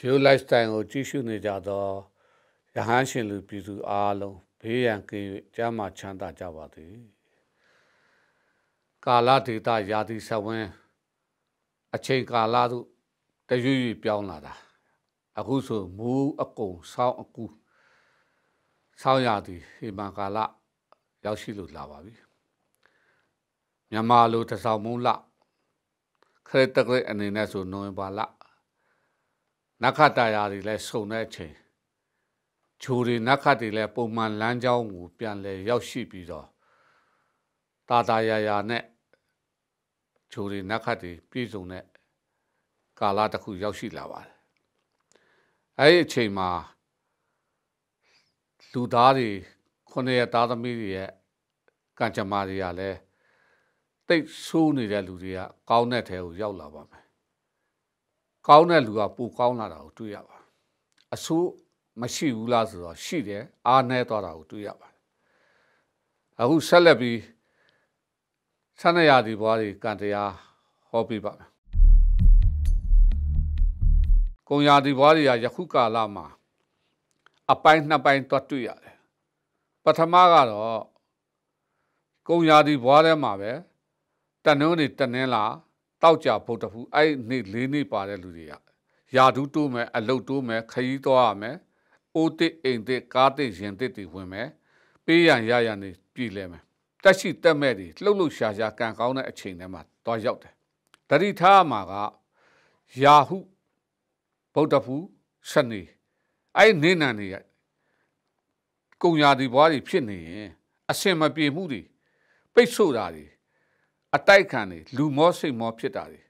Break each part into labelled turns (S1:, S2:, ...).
S1: Geo Lifestyle ကိုကြည့်ရှုနေကြသောရဟန်းရှင်လူပြည်သူ အားလုံးဘေးရန်ကင်း၍ကျမ်းမာချမ်းသာကြပါသည်။ကာလဒေတာယာတိဆဝင်းအချိန်ကာလသို့တရွေ့ရွေ့ပြောင်းလာတာ။အခုဆိုမူးအကုံဆောင်းအကူဆောင်းရာသီဟိမကာလရောက်ရှိလို့လာပါပြီ။မြန်မာလိုတစောင်းမုံလခရစ်တကရအနေနဲ့ဆိုနိုဝင်ဘာလ2နခတရာတွေလည်းစုံတဲ့အချိန်ဂျိုတွေနခတွေလည်းပုံမှန်လမ်းကြောင်းကိုပြန်လဲရောက်ရှိပြီးတော့တာတာရာရာနဲ့ဂျိုတွေနခတွေပြည့်စုံတဲ့ကာလတစ်ခုရောက်ရှိလာပါတယ်အဲဒီအချိန်မှာလူသားတွေခုနှစ်ရသားသမီးတွေရဲ့ကံကြမ္မာတွေကလည်းတိတ်ဆိုးနေတဲ့လူတွေကကောင်းတဲ့ထဲကိုရောက်လာပါမယ်ကောင်းတဲ့လူကပိုကောင်းလာတာကိုတွေ့ရပါတယ်။အဆိုးမရှိဘူးလားဆိုတော့ရှိတယ်အားနည်းသွားတာကိုတွေ့ရပါတယ်။အခုဆက်လက်ပြီးဆန္ဒရာဒီဘွားတွေကံတရားဟောပြပါမယ်။ကုံရာဒီဘွားတွေကယခုကာလမှာအပိုင်းနှစ်ပိုင်းတွတ်တွေ့ရတယ်။ပထမကတော့ကုံရာဒီဘွားထဲမှာပဲတနုံးနေတနင်းလားတောက်ကြဗုဒ္ဓဟူအဲ့နေ့၄နေ့ပါတဲ့လူတွေကယာဒူးတိုးမယ်အလုတ်တိုးမယ်ခရီးသွားရမယ်အိုးတစ်အိမ်တစ်ကားတစ်ရင်တစ်တွေဝင်မယ်ပေးရန်ရရန်တွေပြည်လဲမယ်တက်ရှိတက်မဲ့တွေလှုပ်လှုပ်ရှားရှားကန်ကောင်းတဲ့အချိန်ထဲမှာသွားရောက်တယ်တတိထားမှာကယာဟုဗုဒ္ဓဟူစနေအဲ့နေနံတွေကကုံရာဒီဘွားတွေဖြစ်နေရင်အစင်မပြေမှုတွေပိတ်ဆို့တာတွေအတိုက်ခံတွေလူမောစိတ်မောဖြစ်တာတွေ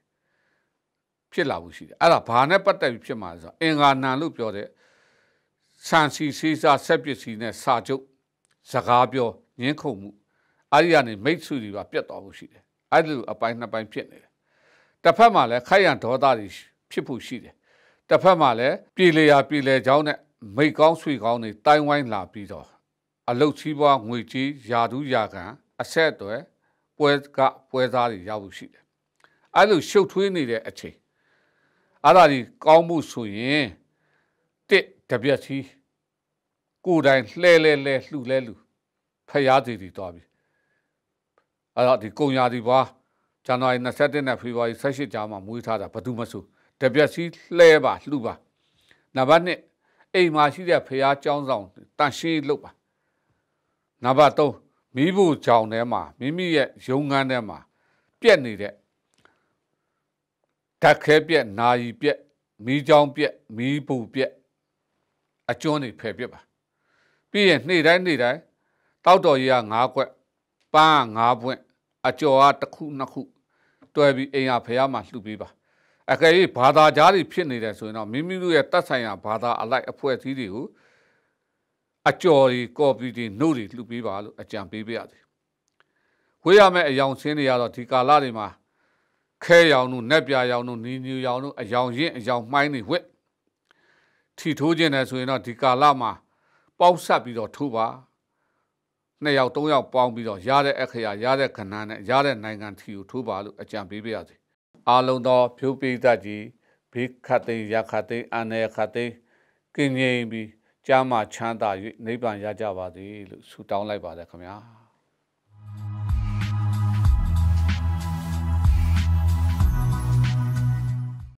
S1: ဖြစ်လာမှုရှိတယ်အဲ့ဒါဘာနဲ့ပတ်သက်ပြီးဖြစ်မှာလဲဆိုတော့အင်္ဂါနံလို့ပြောတဲ့ဆန်စီစီစာဆက်ပစ္စည်းနဲ့စာချုပ်စကားပြောငင်းခုန်မှုအဲ့ဒီကနေမိတ်ဆွေတွေပါပြတ်သွားမှုရှိတယ်အဲ့ဒီလိုအပိုင်းနှစ်ပိုင်းဖြစ်နေတယ်တစ်ဖက်မှာလည်းခိုက်ရန်ဒေါသတွေဖြစ်ဖို့ရှိတယ်တစ်ဖက်မှာလည်းပြည်လေရာပြည်လေเจ้าနဲ့မိတ်ကောင်းဆွေကောင်းတွေတိုင်းဝိုင်းလာပြီးတော့အလုတ်ချီးပွားငွေကြီးယာတူးယာကန်အဆက်အသွယ်ပွဲကပွဲစားတွေရောက်လို့ရှိတယ်အဲ့လိုရှုပ်ထွေးနေတဲ့အချိန်အဲ့ဒါကြီးကောင်းမှုဆိုရင်တစ်တပြက်စီကိုယ်တိုင်လှဲလဲလဲလှူလဲလှူဖျားသေးသေးသွားပြီအဲ့တော့ဒီကုံရာဒီဘွားဇန်နဝါရီ27နဲ့ဖေဖော်ဝါရီ18ကြာမှာမွေးထားတာဘာသူမဆိုတပြက်စီလှဲပါလှူပါနံပါတ်1အိမ်မှာရှိတဲ့ဖျားเจ้าဆောင်တန်ရှင်းလုပ်ပါနံပါတ်3မိဖို့ကြောင်ထဲမှာမိမိရဲ့ရုံငန်းထဲမှာပြက်နေတဲ့ဓာတ်ခဲပြက်နာရီပြက်မိချောင်းပြက်မိပူပြက်အကျွန်းတွေဖယ်ပြက်ပါ ပြီးရင်နေ့တိုင်းနေ့တိုင်းတောက်တော်ကြီးက၅ခွက် ပန်းက၅ပွင့်အကျော်ကတစ်ခုနှစ်ခုတွဲပြီးအိမ်ရဖះမှာလှူပေးပါ အကယ်၍ဘာသာကြားတွေဖြစ်နေတယ်ဆိုရင်တော့မိမိတို့ရဲ့တတ်ဆိုင်ရာဘာသာအလိုက်အဖွဲ့အစည်းတွေကိုအကြော်တွေကော်ပီတွေနှုတ်တွေလှူပေးပါလို့အကြံပေးပြရတယ်။ဝေးရမယ့်အယောင်ဆင်းတွေကတော့ဒီကာလတွေမှာခဲရောင်တို့၊နက်ပြာရောင်တို့၊နီနီရောင်တို့အယောင်ရင်အယောင်မှိုင်းတွေဝက်ထီထိုးခြင်းနဲ့ဆိုရင်တော့ဒီကာလမှာပေါက်ဆက်ပြီးတော့ထိုးပါနှစ်ယောက်သုံးယောက်ပေါင်းပြီးတော့ရတဲ့အခရာရတဲ့ခဏနဲ့ရတဲ့နိုင်ငံထီကိုထိုးပါလို့အကြံပေးပြရသည်အားလုံးသောဖြိုးပိသကြီးဘိခတ်သိရခတ်သိအနယ်ခတ်သိကင်းငြိမ်ပြီးကြားမှာချမ်းသာ၍နိဗ္ဗာန်ရကြပါသည်လို့ဆုတောင်းလိုက်ပါတယ်ခင်ဗျာ